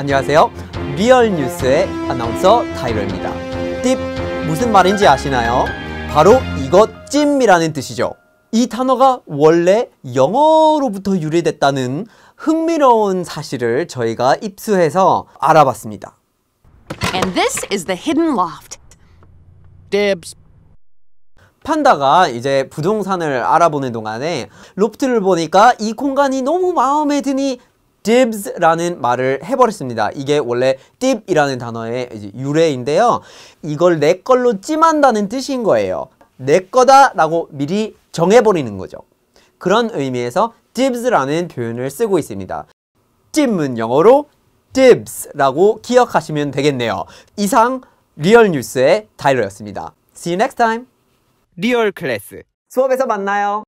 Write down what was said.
안녕하세요. 리얼뉴스의 아나운서 타이러입니다. 팁 무슨 말인지 아시나요? 바로 이것 찜이라는 뜻이죠. 이 단어가 원래 영어로부터 유래됐다는 흥미로운 사실을 저희가 입수해서 알아봤습니다. And this is the hidden loft. Dibs. 판다가 이제 부동산을 알아보는 동안에 로프트를 보니까 이 공간이 너무 마음에 드니 dibs라는 말을 해버렸습니다. 이게 원래 dib이라는 단어의 유래인데요. 이걸 내 걸로 찜한다는 뜻인 거예요. 내 거다라고 미리 정해버리는 거죠. 그런 의미에서 dibs라는 표현을 쓰고 있습니다. 찜은 영어로 dibs라고 기억하시면 되겠네요. 이상 리얼 뉴스의 타이로였습니다 See you next time. 리얼 클래스. 수업에서 만나요.